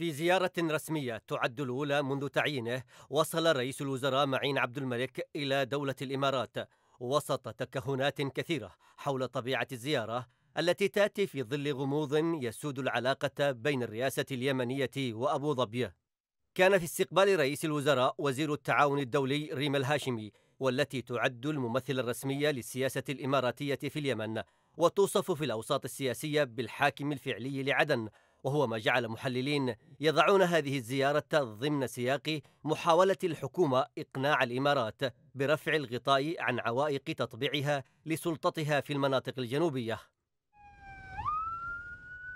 في زيارة رسمية تعد الأولى منذ تعيينه وصل رئيس الوزراء معين عبد الملك إلى دولة الإمارات وسط تكهنات كثيرة حول طبيعة الزيارة التي تأتي في ظل غموض يسود العلاقة بين الرئاسة اليمنية وأبو ظبي كان في استقبال رئيس الوزراء وزير التعاون الدولي ريم الهاشمي والتي تعد الممثلة الرسمية للسياسة الإماراتية في اليمن وتوصف في الأوساط السياسية بالحاكم الفعلي لعدن وهو ما جعل محللين يضعون هذه الزيارة ضمن سياق محاولة الحكومة إقناع الإمارات برفع الغطاء عن عوائق تطبيعها لسلطتها في المناطق الجنوبية.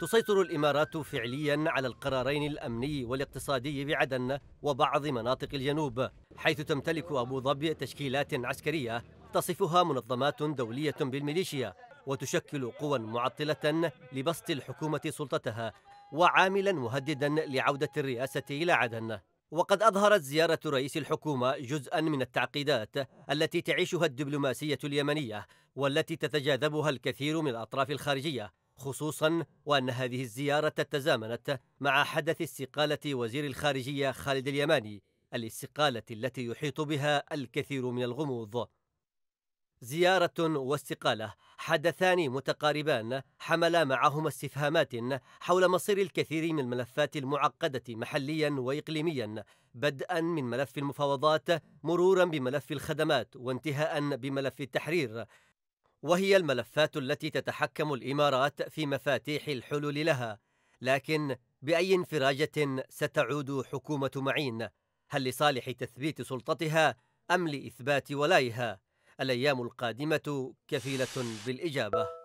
تسيطر الإمارات فعليا على القرارين الأمني والاقتصادي بعدن وبعض مناطق الجنوب، حيث تمتلك أبو ظبي تشكيلات عسكرية تصفها منظمات دولية بالميليشيا وتشكل قوى معطلة لبسط الحكومة سلطتها وعاملا مهددا لعودة الرئاسة إلى عدن وقد أظهرت زيارة رئيس الحكومة جزءا من التعقيدات التي تعيشها الدبلوماسية اليمنية والتي تتجاذبها الكثير من الأطراف الخارجية خصوصا وأن هذه الزيارة تزامنت مع حدث استقالة وزير الخارجية خالد اليماني الاستقالة التي يحيط بها الكثير من الغموض زيارة واستقالة حدثان متقاربان حملا معهما استفهامات حول مصير الكثير من الملفات المعقدة محليا وإقليميا بدءا من ملف المفاوضات مرورا بملف الخدمات وانتهاء بملف التحرير وهي الملفات التي تتحكم الإمارات في مفاتيح الحلول لها لكن بأي انفراجة ستعود حكومة معين؟ هل لصالح تثبيت سلطتها أم لإثبات ولايها؟ الايام القادمه كفيله بالاجابه